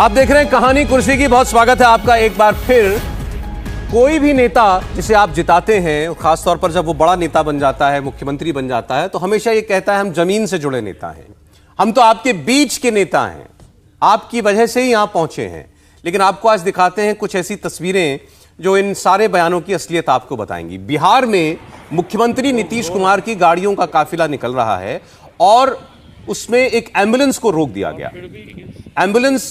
आप देख रहे हैं कहानी कुर्सी की बहुत स्वागत है आपका एक बार फिर कोई भी नेता जिसे आप जिताते हैं खासतौर पर जब वो बड़ा नेता बन जाता है मुख्यमंत्री बन जाता है तो हमेशा ये कहता है हम जमीन से जुड़े नेता हैं हम तो आपके बीच के नेता हैं आपकी वजह से ही यहां पहुंचे हैं लेकिन आपको आज दिखाते हैं कुछ ऐसी तस्वीरें जो इन सारे बयानों की असलियत आपको बताएंगी बिहार में मुख्यमंत्री नीतीश कुमार की गाड़ियों का काफिला निकल रहा है और उसमें एक एम्बुलेंस को रोक दिया गया एम्बुलेंस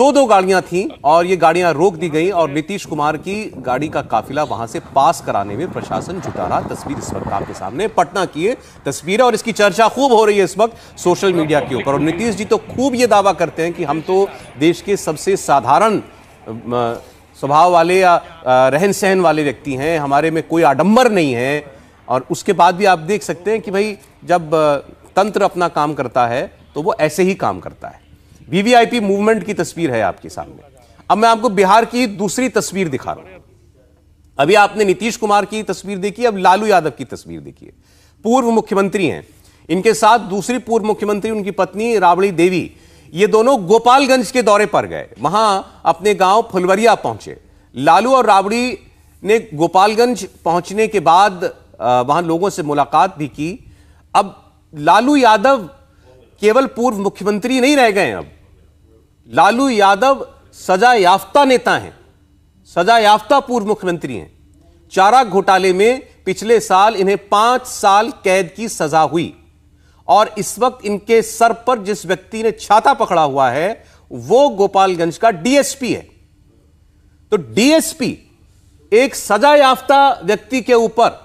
दो दो गाड़ियां थी और ये गाड़ियां रोक दी गई और नीतीश कुमार की गाड़ी का काफिला वहां से पास कराने में प्रशासन जुटा रहा तस्वीर इस वक्त आपके सामने पटना की है तस्वीर और इसकी चर्चा खूब हो रही है इस वक्त सोशल मीडिया के ऊपर और नीतीश जी तो खूब ये दावा करते हैं कि हम तो देश के सबसे साधारण स्वभाव वाले या रहन सहन वाले व्यक्ति हैं हमारे में कोई आडम्बर नहीं है और उसके बाद भी आप देख सकते हैं कि भाई जब तंत्र अपना काम करता है तो वो ऐसे ही काम करता है वीवीआईपी मूवमेंट की तस्वीर है आपके सामने अब मैं आपको बिहार की दूसरी तस्वीर दिखा रहा हूं अभी आपने नीतीश कुमार की तस्वीर देखी अब लालू यादव की तस्वीर देखिए पूर्व मुख्यमंत्री हैं इनके साथ दूसरी पूर्व मुख्यमंत्री उनकी पत्नी राबड़ी देवी ये दोनों गोपालगंज के दौरे पर गए वहां अपने गांव फुलवरिया पहुंचे लालू और राबड़ी ने गोपालगंज पहुंचने के बाद वहां लोगों से मुलाकात भी की अब लालू यादव केवल पूर्व मुख्यमंत्री नहीं रह गए अब लालू यादव सजा याफ्ता नेता हैं सजा याफ्ता पूर्व मुख्यमंत्री हैं चारा घोटाले में पिछले साल इन्हें पांच साल कैद की सजा हुई और इस वक्त इनके सर पर जिस व्यक्ति ने छाता पकड़ा हुआ है वो गोपालगंज का डीएसपी है तो डीएसपी एक सजा याफ्ता व्यक्ति के ऊपर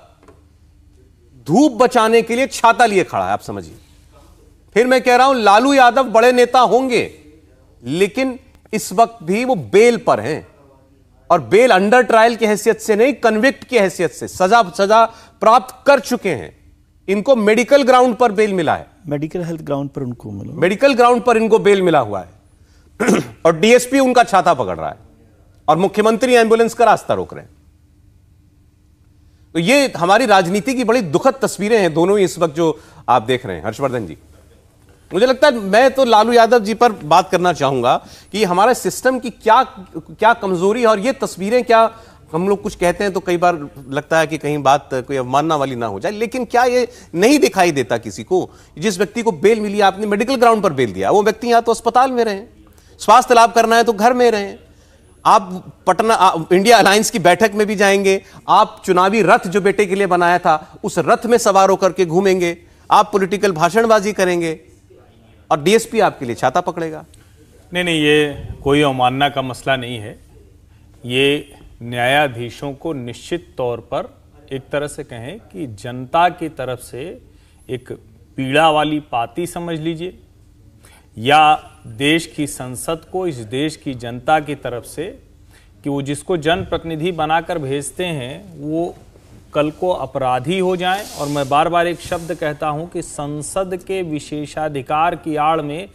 धूप बचाने के लिए छाता लिए खड़ा है आप समझिए फिर मैं कह रहा हूं लालू यादव बड़े नेता होंगे लेकिन इस वक्त भी वो बेल पर हैं और बेल अंडर ट्रायल की हैसियत से नहीं कन्विक्ट की हैसियत से सजा सजा प्राप्त कर चुके हैं इनको मेडिकल ग्राउंड पर बेल मिला है मेडिकल हेल्थ ग्राउंड पर उनको मिला मेडिकल ग्राउंड पर इनको बेल मिला हुआ है और डीएसपी उनका छाता पकड़ रहा है और मुख्यमंत्री एम्बुलेंस का रास्ता रोक रहे हैं तो ये हमारी राजनीति की बड़ी दुखद तस्वीरें हैं दोनों ही इस वक्त जो आप देख रहे हैं हर्षवर्धन जी मुझे लगता है मैं तो लालू यादव जी पर बात करना चाहूंगा कि हमारे सिस्टम की क्या क्या कमजोरी है और ये तस्वीरें क्या हम लोग कुछ कहते हैं तो कई बार लगता है कि कहीं बात कोई अवमानना वाली ना हो जाए लेकिन क्या ये नहीं दिखाई देता किसी को जिस व्यक्ति को बेल मिली आपने मेडिकल ग्राउंड पर बेल दिया वो व्यक्ति यहां तो अस्पताल में रहे स्वास्थ्य लाभ करना है तो घर में रहें आप पटना इंडिया अलायंस की बैठक में भी जाएंगे आप चुनावी रथ जो बेटे के लिए बनाया था उस रथ में सवार होकर के घूमेंगे आप पॉलिटिकल भाषणबाजी करेंगे और डीएसपी आपके लिए छाता पकड़ेगा नहीं नहीं ये कोई अवमानना का मसला नहीं है ये न्यायाधीशों को निश्चित तौर पर एक तरह से कहें कि जनता की तरफ से एक पीड़ा वाली पाती समझ लीजिए या देश की संसद को इस देश की जनता की तरफ से कि वो जिसको जनप्रतिनिधि बनाकर भेजते हैं वो कल को अपराधी हो जाएं और मैं बार बार एक शब्द कहता हूं कि संसद के विशेषाधिकार की आड़ में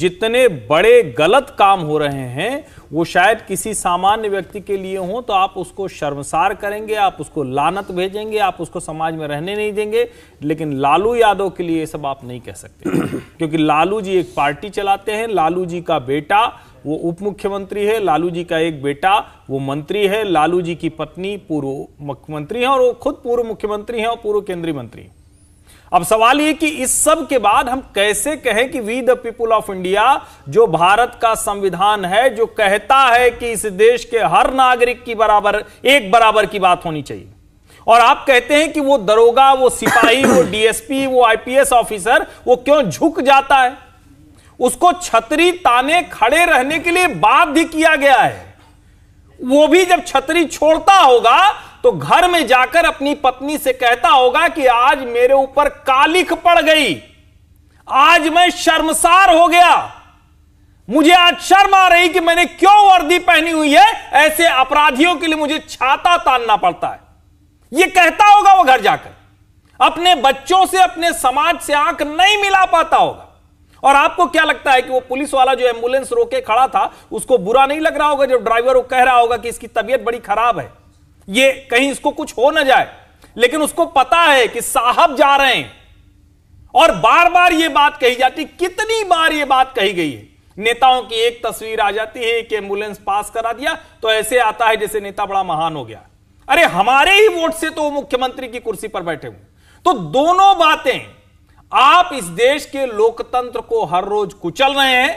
जितने बड़े गलत काम हो रहे हैं वो शायद किसी सामान्य व्यक्ति के लिए हों तो आप उसको शर्मसार करेंगे आप उसको लानत भेजेंगे आप उसको समाज में रहने नहीं देंगे लेकिन लालू यादव के लिए ये सब आप नहीं कह सकते क्योंकि लालू जी एक पार्टी चलाते हैं लालू जी का बेटा वो उप मुख्यमंत्री है लालू जी का एक बेटा वो मंत्री है लालू जी की पत्नी पूर्व मुख्यमंत्री है और वो खुद पूर्व मुख्यमंत्री हैं और पूर्व केंद्रीय मंत्री अब सवाल ये कि इस सब के बाद हम कैसे कहें कि we the people of India जो भारत का संविधान है जो कहता है कि इस देश के हर नागरिक की बराबर एक बराबर की बात होनी चाहिए और आप कहते हैं कि वो दरोगा वो सिपाही वो डीएसपी वो आईपीएस ऑफिसर वो क्यों झुक जाता है उसको छतरी ताने खड़े रहने के लिए बाध्य किया गया है वो भी जब छतरी छोड़ता होगा तो घर में जाकर अपनी पत्नी से कहता होगा कि आज मेरे ऊपर कालिख पड़ गई आज मैं शर्मसार हो गया मुझे आज शर्म आ रही कि मैंने क्यों वर्दी पहनी हुई है ऐसे अपराधियों के लिए मुझे छाता तानना पड़ता है यह कहता होगा वो घर जाकर अपने बच्चों से अपने समाज से आंख नहीं मिला पाता होगा और आपको क्या लगता है कि वो पुलिस वाला जो एम्बुलेंस रोके खड़ा था उसको बुरा नहीं लग रहा होगा जब ड्राइवर वो कह रहा होगा कि इसकी तबीयत बड़ी खराब है ये कहीं इसको कुछ हो ना जाए लेकिन उसको पता है कि साहब जा रहे हैं और बार बार ये बात कही जाती कितनी बार ये बात कही गई है नेताओं की एक तस्वीर आ जाती है कि एम्बुलेंस पास करा दिया तो ऐसे आता है जैसे नेता बड़ा महान हो गया अरे हमारे ही वोट से तो मुख्यमंत्री की कुर्सी पर बैठे हुए तो दोनों बातें आप इस देश के लोकतंत्र को हर रोज कुचल रहे हैं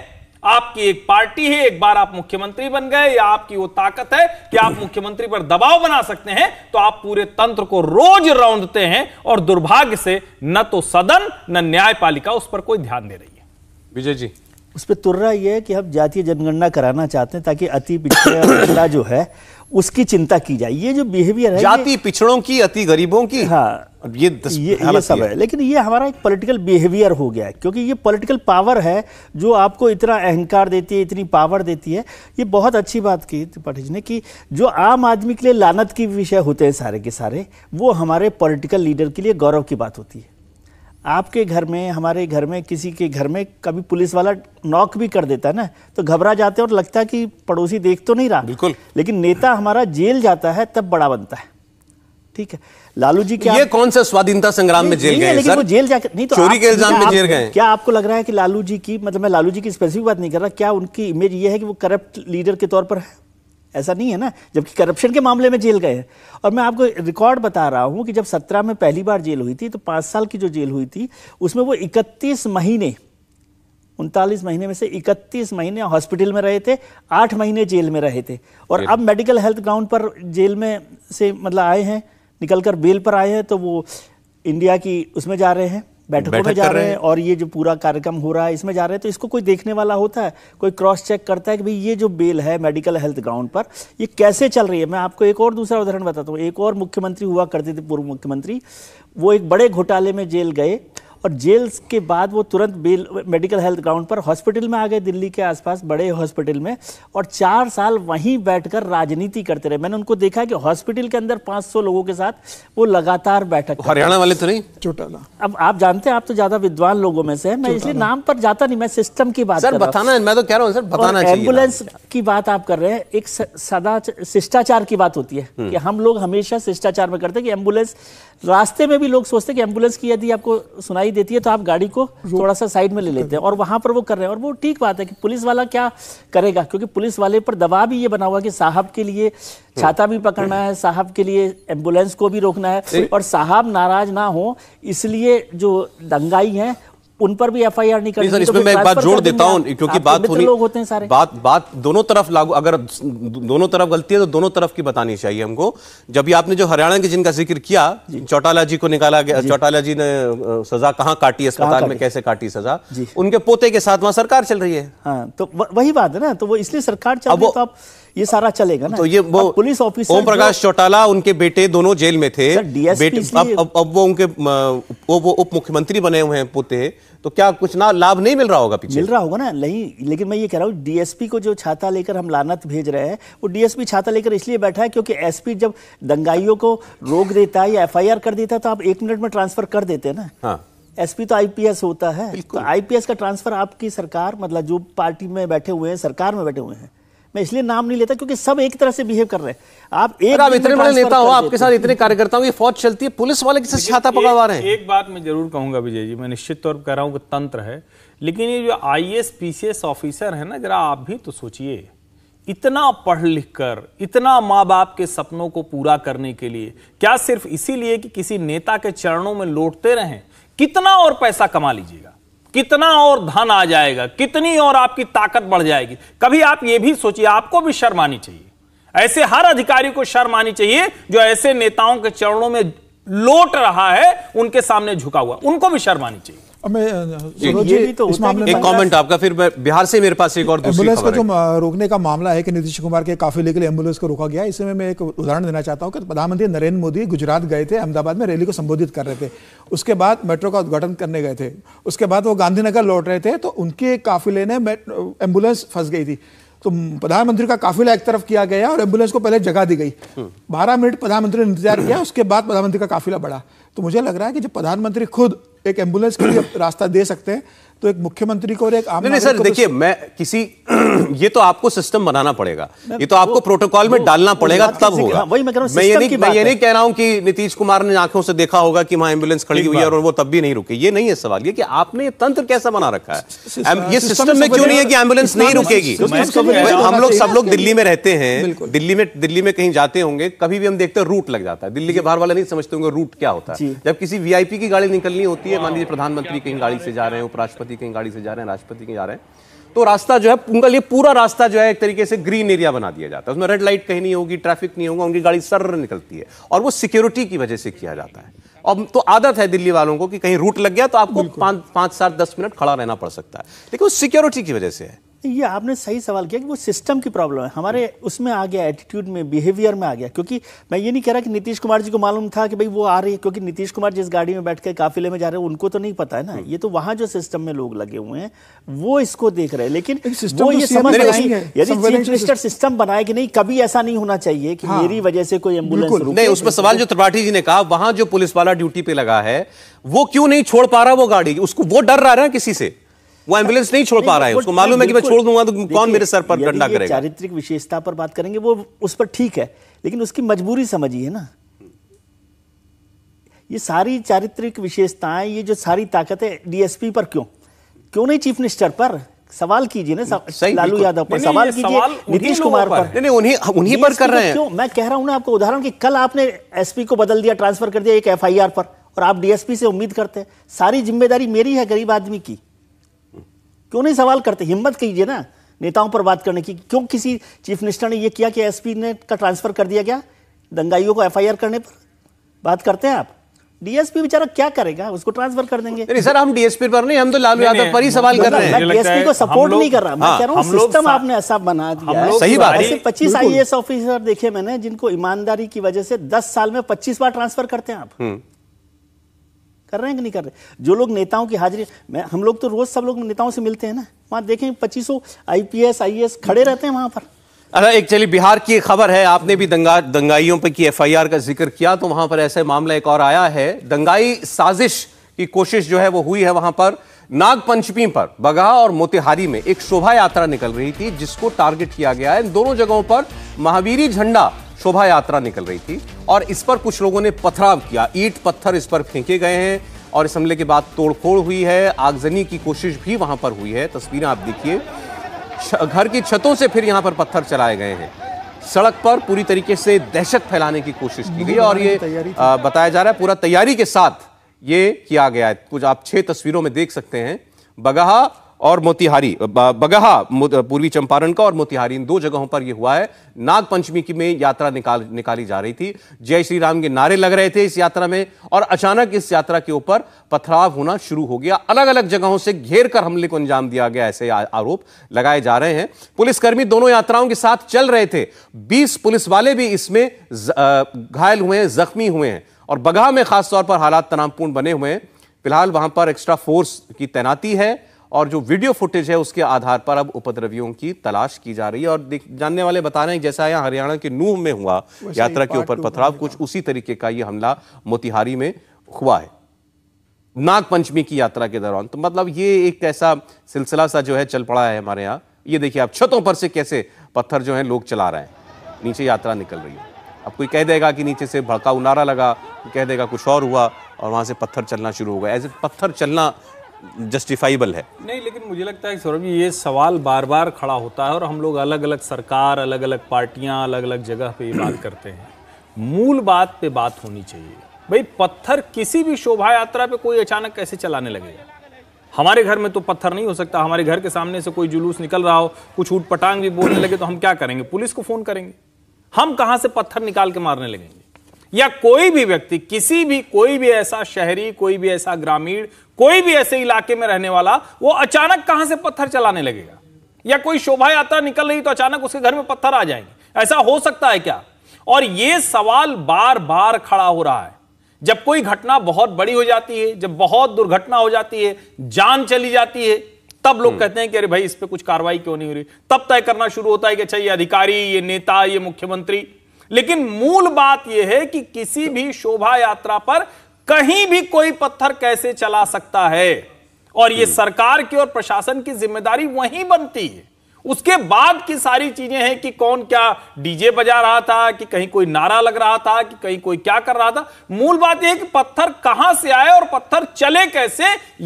आपकी एक पार्टी है एक बार आप मुख्यमंत्री बन गए या आपकी वो ताकत है कि आप मुख्यमंत्री पर दबाव बना सकते हैं तो आप पूरे तंत्र को रोज रौंदते हैं और दुर्भाग्य से न तो सदन न न्यायपालिका उस पर कोई ध्यान दे रही है विजय जी उस पर तुर्रा यह है कि हम जातीय जनगणना कराना चाहते हैं ताकि अति पिछड़ा जो है उसकी चिंता की जाए ये जो बिहेवियर है जाति पिछड़ों की अति गरीबों की हाँ अब ये दस ये, ये सब है लेकिन ये हमारा एक पॉलिटिकल बिहेवियर हो गया है क्योंकि ये पॉलिटिकल पावर है जो आपको इतना अहंकार देती है इतनी पावर देती है ये बहुत अच्छी बात की त्रिपाठी जी ने कि जो आम आदमी के लिए लानत की विषय होते हैं सारे के सारे वो हमारे पॉलिटिकल लीडर के लिए गौरव की बात होती है आपके घर में हमारे घर में किसी के घर में कभी पुलिस वाला नॉक भी कर देता है ना तो घबरा जाते हैं और लगता है कि पड़ोसी देख तो नहीं रहा बिल्कुल लेकिन नेता हमारा जेल जाता है तब बड़ा बनता है ठीक है लालू जी क्या ये कौन सा स्वाधीनता संग्राम में जेल गए लेकिन वो जेल जाकर नहीं तो चोरी के इल्जाम में जेल गए क्या आपको लग रहा है कि लालू जी की मतलब मैं लालू जी की स्पेसिफिक बात नहीं कर रहा क्या उनकी इमेज ये है कि वो करप्ट लीडर के तौर पर है ऐसा नहीं है ना जबकि करप्शन के मामले में जेल गए हैं और मैं आपको रिकॉर्ड बता रहा हूं कि जब सत्रह में पहली बार जेल हुई थी तो पांच साल की जो जेल हुई थी उसमें वो इकतीस महीने उनतालीस महीने में से इकतीस महीने हॉस्पिटल में रहे थे आठ महीने जेल में रहे थे और अब मेडिकल हेल्थ ग्राउंड पर जेल में से मतलब आए हैं निकल कर बेल पर आए हैं तो वो इंडिया की उसमें जा रहे हैं बैठकों में जा रहे हैं और ये जो पूरा कार्यक्रम हो रहा है इसमें जा रहे हैं तो इसको कोई देखने वाला होता है कोई क्रॉस चेक करता है कि भाई ये जो बेल है मेडिकल हेल्थ ग्राउंड पर ये कैसे चल रही है मैं आपको एक और दूसरा उदाहरण बताता हूँ एक और मुख्यमंत्री हुआ करते थे पूर्व मुख्यमंत्री वो एक बड़े घोटाले में जेल गए और जेल के बाद वो तुरंत बेल मेडिकल हेल्थ ग्राउंड पर हॉस्पिटल में आ गए दिल्ली के आसपास बड़े हॉस्पिटल में और चार साल वहीं बैठकर राजनीति करते रहे मैंने उनको देखा कि हॉस्पिटल के अंदर 500 लोगों के साथ वो लगातार बैठक हरियाणा वाले तो नहीं चौटाला अब आप जानते हैं आप तो ज्यादा विद्वान लोगों में से मैं इसलिए नाम पर जाता नहीं मैं सिस्टम की बात सर बताना मैं तो कह रहा हूँ सर बताना एम्बुलेंस की बात आप कर रहे हैं एक सदा शिष्टाचार की बात होती है हम्म। कि हम लोग हमेशा शिष्टाचार में करते हैं कि एम्बुलेंस रास्ते में भी लोग सोचते हैं कि एम्बुलेंस की यदि आपको सुनाई दिखाई देती है तो आप गाड़ी को थोड़ा सा साइड में ले लेते हैं और वहां पर वो कर रहे हैं और वो ठीक बात है कि पुलिस वाला क्या करेगा क्योंकि पुलिस वाले पर दबाव भी ये बना हुआ कि साहब के लिए छाता भी पकड़ना है साहब के लिए एम्बुलेंस को भी रोकना है और साहब नाराज ना हो इसलिए जो दंगाई है उन पर भी एफ आई आर नहीं करनी सर तो इसमें मैं एक बात जोड़ देता हूँ क्योंकि बात होनी लोग होते हैं सारे बात बात दोनों तरफ लागू अगर दोनों तरफ गलती है तो दोनों तरफ की बतानी चाहिए हमको जब ये आपने जो हरियाणा के जिनका जिक्र किया चौटाला जी को निकाला गया चौटाला जी ने सजा कहाँ काटी अस्पताल में कैसे काटी सजा उनके पोते के साथ वहाँ सरकार चल रही है हाँ, तो वही बात है ना तो वो इसलिए सरकार चल रही है ये सारा चलेगा ना तो ये वो पुलिस ऑफिसर ओम प्रकाश चौटाला उनके बेटे दोनों जेल में थे बेटे अब, अब अब वो उनके वो वो उप मुख्यमंत्री बने हुए हैं पोते तो क्या कुछ ना लाभ नहीं मिल रहा होगा पीछे मिल रहा होगा ना नहीं लेकिन मैं ये कह रहा हूँ डीएसपी को जो छाता लेकर हम लानत भेज रहे हैं वो डीएसपी छाता लेकर इसलिए बैठा है क्योंकि एसपी जब दंगाइयों को रोक देता है या एफ कर देता है तो आप एक मिनट में ट्रांसफर कर देते हैं ना हाँ एसपी तो आईपीएस होता है तो आईपीएस का ट्रांसफर आपकी सरकार मतलब जो पार्टी में बैठे हुए हैं सरकार में बैठे हुए हैं मैं इसलिए नाम नहीं लेता क्योंकि सब एक तरह से बिहेव कर रहे हैं आप एक आप इतने बड़े नेता हो आपके साथ इतने कार्यकर्ताओं ये फौज चलती है पुलिस वाले किसी छाता पकड़वा रहे हैं एक बात मैं जरूर कहूंगा विजय जी मैं निश्चित तौर पर कह रहा हूँ कि तंत्र है लेकिन ये जो आई एस पीसीएस ऑफिसर है ना जरा आप भी तो सोचिए इतना पढ़ लिख कर इतना माँ बाप के सपनों को पूरा करने के लिए क्या सिर्फ इसीलिए कि किसी नेता के चरणों में लौटते रहें कितना और पैसा कमा लीजिएगा कितना और धन आ जाएगा कितनी और आपकी ताकत बढ़ जाएगी कभी आप ये भी सोचिए आपको भी शर्म आनी चाहिए ऐसे हर अधिकारी को शर्म आनी चाहिए जो ऐसे नेताओं के चरणों में लोट रहा है उनके सामने झुका हुआ उनको भी शर्म आनी चाहिए कमेंट आपका फिर बिहार से मेरे पास एक और एम्बुलेंस का जो रोकने का मामला है कि नीतीश कुमार के काफिले के लिए एम्बुलेंस को रोका गया इसमें मैं एक उदाहरण देना चाहता हूँ कि प्रधानमंत्री नरेंद्र मोदी गुजरात गए थे अहमदाबाद में रैली को संबोधित कर रहे थे उसके बाद मेट्रो का उद्घाटन करने गए थे उसके बाद वो गांधीनगर लौट रहे थे तो उनके काफिले ने एम्बुलेंस फंस गई थी तो प्रधानमंत्री का काफिला एक तरफ किया गया और एम्बुलेंस को पहले जगह दी गई हम्म। बारह मिनट प्रधानमंत्री ने इंतजार किया उसके बाद प्रधानमंत्री का काफिला बढ़ा तो मुझे लग रहा है कि जब प्रधानमंत्री खुद एक एम्बुलेंस के लिए रास्ता दे सकते हैं तो एक मुख्यमंत्री को और एक आम नहीं, नहीं सर तो देखिए मैं किसी ये तो आपको सिस्टम बनाना पड़ेगा ये तो आपको प्रोटोकॉल में डालना पड़ेगा तब होगा हाँ, वही मैं कह रहा मैं ये नहीं मैं ये नहीं कह रहा हूं कि नीतीश कुमार ने आंखों से देखा होगा कि वहां एम्बुलेंस खड़ी हुई है और वो तब भी नहीं रुकी ये नहीं है सवाल ये कि आपने ये तंत्र कैसा बना रखा है ये सिस्टम में क्यों नहीं है कि एम्बुलेंस नहीं रुकेगी हम लोग सब लोग दिल्ली में रहते हैं दिल्ली में दिल्ली में कहीं जाते होंगे कभी भी हम देखते हैं रूट लग जाता है दिल्ली के बाहर वाला नहीं समझते होंगे रूट क्या होता है जब किसी वीआईपी की गाड़ी निकलनी होती है हाँ। मान लीजिए प्रधानमंत्री कहीं गाड़ी से जा रहे हैं उपराष्ट्रपति राष्ट्रपति कहीं गाड़ी से जा रहे हैं राष्ट्रपति कहीं जा रहे हैं तो रास्ता जो है उनका लिए पूरा रास्ता जो है एक तरीके से ग्रीन एरिया बना दिया जाता है उसमें रेड लाइट कहीं नहीं होगी ट्रैफिक नहीं होगा उनकी गाड़ी सर्र निकलती है और वो सिक्योरिटी की वजह से किया जाता है अब तो आदत है दिल्ली वालों को कि कहीं रूट लग गया तो आपको पाँच पाँच सात दस मिनट खड़ा रहना पड़ सकता है लेकिन वो सिक्योरिटी की वजह से है ये आपने सही सवाल किया कि वो सिस्टम की प्रॉब्लम है हमारे हम्म। उसमें आ गया एटीट्यूड में बिहेवियर में आ गया क्योंकि मैं ये नहीं कह रहा कि नीतीश कुमार जी को मालूम था कि भाई वो आ रही है क्योंकि नीतीश कुमार जिस गाड़ी में बैठ कर काफिले में जा रहे हैं उनको तो नहीं पता है ना हम्म। ये तो वहां जो सिस्टम में लोग लगे हुए हैं वो इसको देख रहे हैं लेकिन वो तो ये समझ रहे हैं यदि चीफ मिनिस्टर सिस्टम बनाए कि नहीं कभी ऐसा नहीं होना चाहिए कि हाँ। मेरी वजह से कोई एम्बुलेंस नहीं उसमें सवाल जो त्रिपाठी जी ने कहा वहां जो पुलिस वाला ड्यूटी पे लगा है वो क्यों नहीं छोड़ पा रहा वो गाड़ी उसको वो डर रहा है ना किसी से वो एम्बुलेंस नहीं छोड़ पा रहा है उसको मालूम है कि मैं छोड़ दूंगा तो कौन मेरे सर पर डंडा करेगा चारित्रिक विशेषता पर बात करेंगे वो उस पर ठीक है लेकिन उसकी मजबूरी समझिए ना ये सारी चारित्रिक विशेषताएं ये जो सारी ताकत है डीएसपी पर क्यों क्यों नहीं चीफ मिनिस्टर पर सवाल कीजिए ना लालू यादव पर सवाल कीजिए नीतीश कुमार पर नहीं नहीं उन्हीं उन्हीं पर कर रहे हैं क्यों मैं कह रहा हूं ना आपको उदाहरण कि कल आपने एसपी को बदल दिया ट्रांसफर कर दिया एक एफआईआर पर और आप डीएसपी से उम्मीद करते हैं सारी जिम्मेदारी मेरी है गरीब आदमी की क्यों नहीं सवाल करते हिम्मत कीजिए ना नेताओं पर बात करने की क्यों किसी चीफ मिनिस्टर ने यह किया कि एसपी ने का ट्रांसफर कर दिया गया दंगाइयों को एफआईआर करने पर बात करते हैं आप डीएसपी बेचारा क्या करेगा उसको ट्रांसफर कर देंगे नहीं सर हम डीएसपी पर नहीं हम तो लालू यादव पर ही सवाल कर रहे हैं डीएसपी को सपोर्ट नहीं कर रहा मैं हाँ, कह रहा हूँ सिस्टम आपने ऐसा बना दिया है सही बात ऐसे 25 आईएएस ऑफिसर देखे मैंने जिनको ईमानदारी की वजह से दस साल में पच्चीस बार ट्रांसफर करते हैं आप हम्म। कर रहे हैं कि नहीं कर रहे जो लोग नेताओं की हाजिरी मैं हम लोग तो रोज़ सब लोग नेताओं से मिलते हैं ना वहाँ देखें पच्चीसों आईपीएस आईएएस e खड़े रहते हैं वहाँ पर अरे अच्छा, एक चलिए बिहार की खबर है आपने भी दंगा दंगाइयों पर की एफआईआर का जिक्र किया तो वहां पर ऐसे मामला एक और आया है दंगाई साजिश की कोशिश जो है वो हुई है वहां पर नागपंचमी पर बगहा और मोतिहारी में एक शोभा यात्रा निकल रही थी जिसको टारगेट किया गया है इन दोनों जगहों पर महावीरी झंडा शोभा यात्रा निकल रही थी और इस पर कुछ लोगों ने पथराव किया ईट पत्थर इस पर फेंके गए हैं और इस हमले के बाद तोड़फोड़ हुई है आगजनी की कोशिश भी वहां पर हुई है तस्वीरें आप देखिए घर की छतों से फिर यहां पर पत्थर चलाए गए हैं सड़क पर पूरी तरीके से दहशत फैलाने की कोशिश की गई और ये बताया जा रहा है पूरा तैयारी के साथ ये किया गया है कुछ आप छह तस्वीरों में देख सकते हैं बगहा और मोतिहारी बगहा पूर्वी चंपारण का और मोतिहारी इन दो जगहों पर यह हुआ है नागपंचमी की में यात्रा निकाल निकाली जा रही थी जय श्री राम के नारे लग रहे थे इस यात्रा में और अचानक इस यात्रा के ऊपर पथराव होना शुरू हो गया अलग अलग जगहों से घेर कर हमले को अंजाम दिया गया ऐसे आरोप लगाए जा रहे हैं पुलिसकर्मी दोनों यात्राओं के साथ चल रहे थे बीस पुलिस वाले भी इसमें घायल हुए हैं जख्मी हुए हैं और बगहा में खासतौर पर हालात तनावपूर्ण बने हुए हैं फिलहाल वहां पर एक्स्ट्रा फोर्स की तैनाती है और जो वीडियो फुटेज है उसके आधार पर अब उपद्रवियों की तलाश की जा रही है और जानने वाले बता रहे हैं जैसा यहाँ हरियाणा के नूह में हुआ यात्रा के ऊपर पथराव कुछ उसी तरीके का ये हमला मोतिहारी में हुआ है नागपंचमी की यात्रा के दौरान तो मतलब ये एक ऐसा सिलसिला सा जो है चल पड़ा है हमारे यहाँ ये देखिए आप छतों पर से कैसे पत्थर जो है लोग चला रहे हैं नीचे यात्रा निकल रही है अब कोई कह देगा कि नीचे से भड़काऊ नारा लगा कह देगा कुछ और हुआ और वहाँ से पत्थर चलना शुरू हो गया ऐसे पत्थर चलना जस्टिफाइबल है नहीं लेकिन मुझे लगता है सौरभ जी ये सवाल बार बार खड़ा होता है और हम लोग अलग अलग सरकार अलग अलग पार्टियां अलग अलग जगह पे ये बात करते हैं मूल बात पे बात होनी चाहिए भाई पत्थर किसी भी शोभा यात्रा पे कोई अचानक कैसे चलाने लगेगा हमारे घर में तो पत्थर नहीं हो सकता हमारे घर के सामने से कोई जुलूस निकल रहा हो कुछ ऊट पटांग भी बोलने लगे तो हम क्या करेंगे पुलिस को फोन करेंगे हम कहां से पत्थर निकाल के मारने लगेंगे या कोई भी व्यक्ति किसी भी कोई भी ऐसा शहरी कोई भी ऐसा ग्रामीण कोई भी ऐसे इलाके में रहने वाला वो अचानक कहां से पत्थर चलाने लगेगा या कोई शोभा यात्रा निकल रही तो अचानक उसके घर में पत्थर आ जाएंगे ऐसा हो सकता है क्या और ये सवाल बार बार खड़ा हो रहा है जब कोई घटना बहुत बड़ी हो जाती है जब बहुत दुर्घटना हो जाती है जान चली जाती है तब लोग हम्म। कहते हैं कि अरे भाई इस पर कुछ कार्रवाई क्यों नहीं हो रही तब तय करना शुरू होता है कि अच्छा ये अधिकारी ये नेता ये मुख्यमंत्री लेकिन मूल बात यह है कि किसी भी शोभा यात्रा पर कहीं भी कोई पत्थर कैसे चला सकता है और यह सरकार की और प्रशासन की जिम्मेदारी वहीं बनती है उसके बाद की सारी चीजें हैं कि कौन क्या डीजे बजा रहा था कि कहीं कोई नारा लग रहा था कि कहीं कोई क्या कर रहा था मूल बात यह कि पत्थर कहां से आए और पत्थर चले कैसे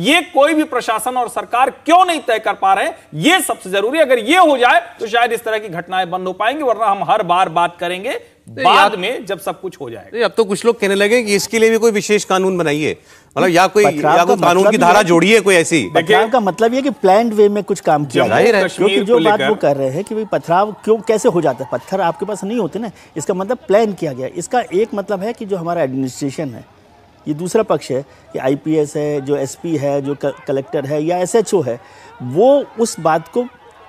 यह कोई भी प्रशासन और सरकार क्यों नहीं तय कर पा रहे यह सबसे जरूरी अगर यह हो जाए तो शायद इस तरह की घटनाएं बंद हो पाएंगी वरना हम हर बार बात करेंगे बाद में जब सब कुछ हो जाए अब तो कुछ लोग कहने लगे कि इसके लिए भी कोई विशेष कानून बनाइए मतलब या कोई या कोई कानून मतलब की धारा जोड़िए कोई ऐसी पथराव का मतलब ये कि प्लैंड वे में कुछ काम किया जाए क्योंकि जो बात वो कर रहे हैं कि भाई पथराव क्यों कैसे हो जाता है पत्थर आपके पास नहीं होते ना इसका मतलब प्लान किया गया इसका एक मतलब है कि जो हमारा एडमिनिस्ट्रेशन है ये दूसरा पक्ष है कि आईपीएस है जो एसपी है जो कलेक्टर है या एसएचओ है वो उस बात को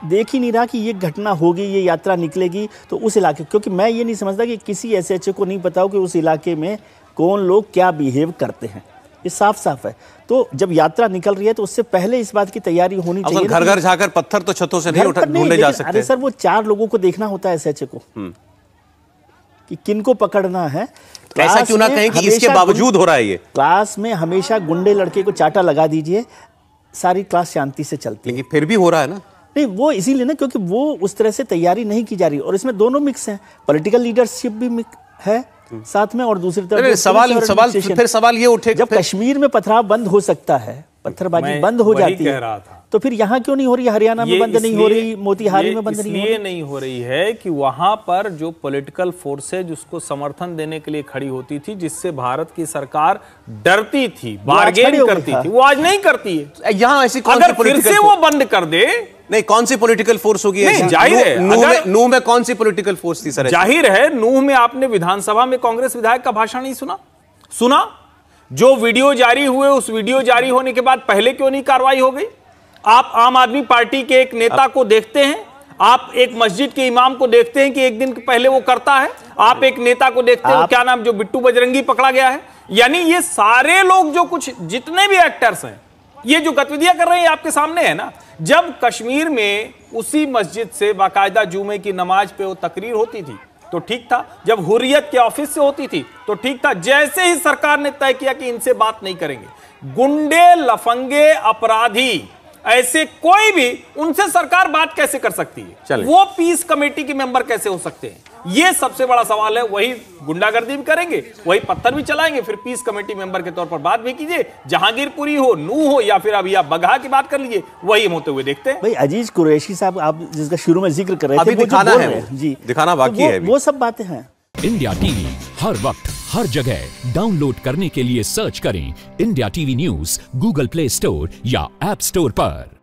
देख ही नहीं रहा कि ये घटना होगी ये यात्रा निकलेगी तो उस इलाके क्योंकि मैं ये नहीं समझता कि किसी एस एच को नहीं बताओ कि उस इलाके में कौन लोग क्या बिहेव करते हैं ये साफ साफ है तो जब यात्रा निकल रही है तो उससे पहले इस बात की तैयारी होनी चाहिए घर घर जाकर पत्थर तो छतों से नहीं उठा ढूंढे जा सकते अरे सर वो चार लोगों को देखना होता है एस को हम्म। कि को पकड़ना है तो ऐसा क्यों ना कहें कि इसके बावजूद हो रहा है ये क्लास में हमेशा गुंडे लड़के को चाटा लगा दीजिए सारी क्लास शांति से चलती है फिर भी हो रहा है ना नहीं वो इसीलिए ना क्योंकि वो उस तरह से तैयारी नहीं की जा रही और इसमें दोनों मिक्स हैं पॉलिटिकल लीडरशिप भी है साथ में और दूसरी तरफ सवाल सवाल फिर सवाल ये उठे जब कश्मीर में पथराव बंद हो सकता है पत्थरबाजी बंद हो जाती है तो फिर यहाँ क्यों नहीं हो रही हरियाणा में बंद नहीं हो रही मोतिहारी में बंद नहीं हो रही नहीं हो रही है कि वहां पर जो पॉलिटिकल फोर्सेज उसको समर्थन देने के लिए खड़ी होती थी जिससे भारत की सरकार डरती थी बार्गेन करती हाँ। थी वो आज नहीं करती है यहाँ ऐसी अगर फिर से वो बंद कर दे नहीं कौन सी पॉलिटिकल फोर्स होगी जाहिर है नू, अगर, में, नू में कौन सी पॉलिटिकल फोर्स थी सर जाहिर है नूह में आपने विधानसभा में कांग्रेस विधायक का भाषण नहीं सुना सुना जो वीडियो जारी हुए उस वीडियो जारी होने के बाद पहले क्यों नहीं कार्रवाई हो गई आप आम आदमी पार्टी के एक नेता को देखते हैं आप एक मस्जिद के इमाम को देखते हैं कि एक दिन पहले वो करता है आप एक नेता को देखते हैं क्या नाम जो बिट्टू बजरंगी पकड़ा गया है यानी ये सारे लोग जो कुछ जितने भी एक्टर्स हैं ये जो गतिविधियां कर रहे हैं आपके सामने है ना जब कश्मीर में उसी मस्जिद से बाकायदा जुमे की नमाज पे वो तकरीर होती थी तो ठीक था जब हुरियत के ऑफिस से होती थी तो ठीक था जैसे ही सरकार ने तय किया कि इनसे बात नहीं करेंगे गुंडे लफंगे अपराधी ऐसे कोई भी उनसे सरकार बात कैसे कर सकती है वो पीस कमेटी के मेंबर कैसे हो सकते हैं ये सबसे बड़ा सवाल है वही गुंडागर्दी भी करेंगे वही पत्थर भी चलाएंगे फिर पीस कमेटी मेंबर के तौर पर बात भी कीजिए जहांगीरपुरी हो नू हो या फिर अभी आप बगहा की बात कर लीजिए वही हम होते हुए देखते हैं भाई अजीज कुरैशी साहब आप जिसका शुरू में जिक्र कर रहे अभी थे दिखाना है जी दिखाना तो बाकी है वो सब बातें हैं इंडिया टीवी हर वक्त हर जगह डाउनलोड करने के लिए सर्च करें India TV news Google play store या एप स्टोर पर